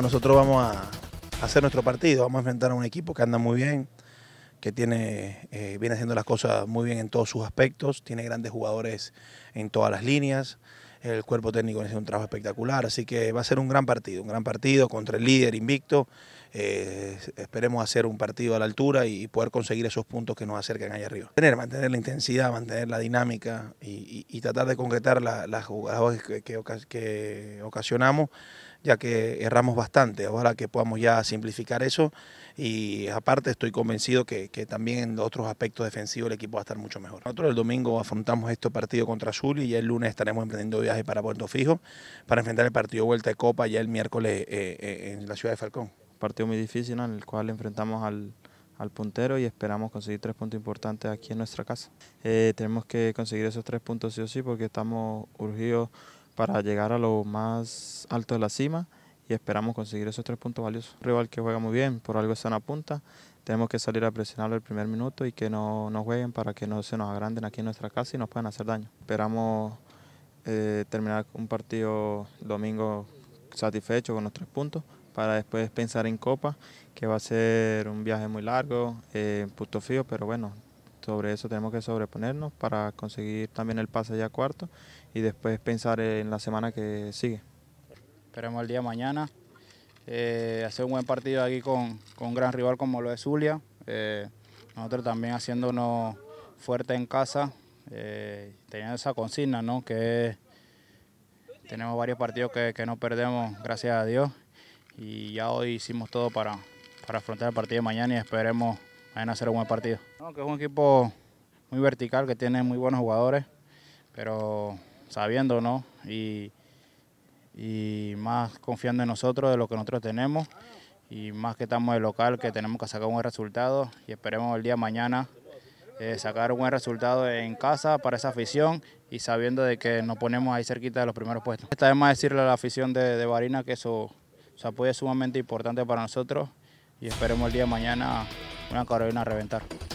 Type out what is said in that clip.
Nosotros vamos a hacer nuestro partido, vamos a enfrentar a un equipo que anda muy bien, que tiene, eh, viene haciendo las cosas muy bien en todos sus aspectos, tiene grandes jugadores en todas las líneas, el cuerpo técnico hecho un trabajo espectacular, así que va a ser un gran partido, un gran partido contra el líder invicto eh, esperemos hacer un partido a la altura y, poder conseguir esos puntos que nos acerquen allá arriba. Tener, mantener la intensidad, mantener la dinámica y, tratar de concretar las jugadas que, ocasionamos ya que erramos bastante. Ahora que podamos ya simplificar eso y aparte estoy convencido que, también en otros aspectos defensivos el equipo va a estar mucho mejor. Nosotros el domingo afrontamos este partido contra Azul y el lunes estaremos emprendiendo viaje para Puerto Fijo para enfrentar el partido vuelta de Copa ya el miércoles eh, eh, en la ciudad de Falcón partido muy difícil en el cual enfrentamos al, puntero y esperamos conseguir tres puntos importantes aquí en nuestra casa. Eh, tenemos que conseguir esos tres puntos sí o sí porque estamos urgidos para llegar a lo más alto de la cima y esperamos conseguir esos tres puntos valiosos. Rival que juega muy bien, por algo está en la punta, tenemos que salir a presionarlo el primer minuto y que no, no jueguen para que no se nos agranden aquí en nuestra casa y nos puedan hacer daño. Esperamos eh, terminar un partido domingo satisfecho con los tres puntos, para después pensar en Copa, que va a ser un viaje muy largo, ...en eh, punto frío, pero bueno, sobre eso tenemos que sobreponernos para conseguir también el pase ya cuarto y después pensar en la semana que sigue. Esperemos el día mañana, eh, hacer un buen partido aquí con, con, un gran rival como lo es Zulia, eh, nosotros también haciéndonos fuerte en casa, eh, teniendo esa consigna, ¿no? que tenemos varios partidos que no perdemos, gracias a Dios, y ya hoy hicimos todo para, para afrontar el partido de mañana y esperemos mañana hacer un buen partido. es un equipo muy vertical, que tiene muy buenos jugadores, pero sabiendo, ¿no? Y, más confiando en nosotros, de lo que nosotros tenemos, y más que estamos el local, que tenemos que sacar un buen resultado, y esperemos el día de mañana eh, sacar un buen resultado en casa para esa afición, y sabiendo de que nos ponemos ahí cerquita de los primeros puestos. Esta vez más decirle a la afición de, de Barina que eso su apoyo es sumamente importante para nosotros y esperemos el día de mañana una Carolina a reventar.